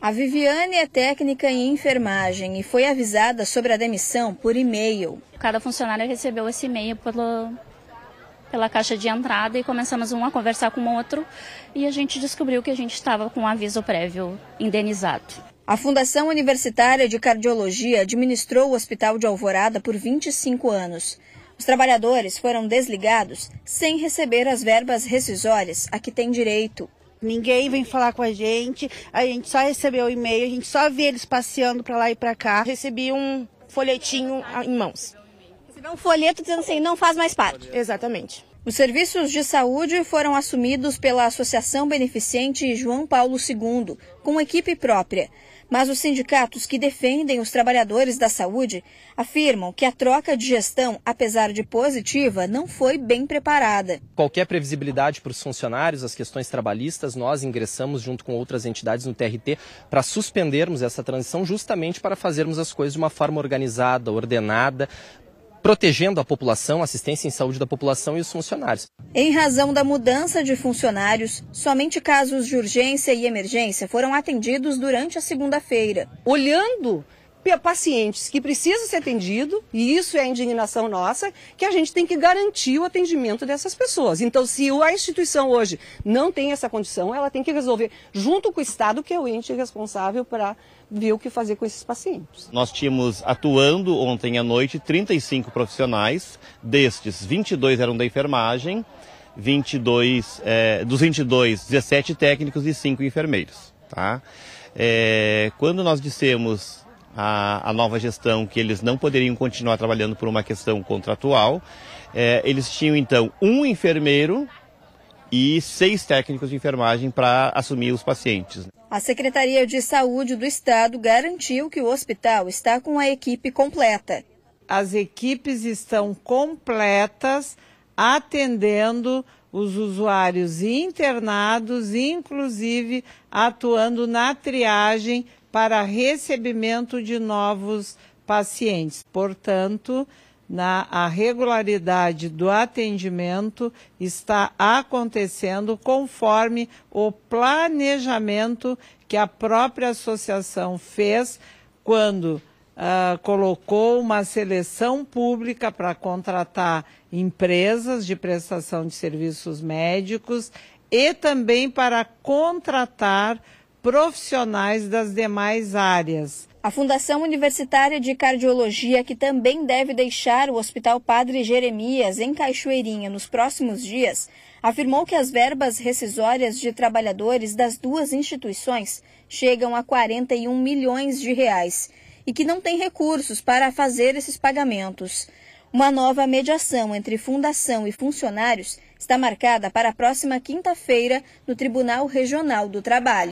A Viviane é técnica em enfermagem e foi avisada sobre a demissão por e-mail. Cada funcionário recebeu esse e-mail pelo, pela caixa de entrada e começamos um a conversar com o outro e a gente descobriu que a gente estava com um aviso prévio indenizado. A Fundação Universitária de Cardiologia administrou o Hospital de Alvorada por 25 anos. Os trabalhadores foram desligados sem receber as verbas rescisórias a que têm direito. Ninguém vem falar com a gente, a gente só recebeu e-mail, a gente só vê eles passeando para lá e para cá. Recebi um folhetinho em mãos. Recebeu um folheto dizendo assim, não faz mais parte. Exatamente. Os serviços de saúde foram assumidos pela Associação Beneficente João Paulo II, com equipe própria. Mas os sindicatos que defendem os trabalhadores da saúde afirmam que a troca de gestão, apesar de positiva, não foi bem preparada. Qualquer previsibilidade para os funcionários, as questões trabalhistas, nós ingressamos junto com outras entidades no TRT para suspendermos essa transição, justamente para fazermos as coisas de uma forma organizada, ordenada, protegendo a população, assistência em saúde da população e os funcionários. Em razão da mudança de funcionários, somente casos de urgência e emergência foram atendidos durante a segunda-feira. Olhando pacientes que precisam ser atendidos, e isso é a indignação nossa, que a gente tem que garantir o atendimento dessas pessoas. Então, se a instituição hoje não tem essa condição, ela tem que resolver junto com o Estado, que é o ente responsável para ver o que fazer com esses pacientes. Nós tínhamos atuando ontem à noite 35 profissionais, destes 22 eram da enfermagem, 22, é, dos 22, 17 técnicos e 5 enfermeiros. Tá? É, quando nós dissemos a, a, nova gestão que eles não poderiam continuar trabalhando por uma questão contratual. É, eles tinham então um enfermeiro e seis técnicos de enfermagem para assumir os pacientes. A Secretaria de Saúde do Estado garantiu que o hospital está com a equipe completa. As equipes estão completas atendendo os usuários internados, inclusive atuando na triagem para recebimento de novos pacientes. Portanto, na, a regularidade do atendimento está acontecendo conforme o planejamento que a própria associação fez quando uh, colocou uma seleção pública para contratar empresas de prestação de serviços médicos e também para contratar profissionais das demais áreas. A Fundação Universitária de Cardiologia, que também deve deixar o Hospital Padre Jeremias, em Cachoeirinha, nos próximos dias, afirmou que as verbas rescisórias de trabalhadores das duas instituições chegam a 41 milhões de reais e que não tem recursos para fazer esses pagamentos. Uma nova mediação entre fundação e funcionários está marcada para a próxima quinta-feira no Tribunal Regional do Trabalho.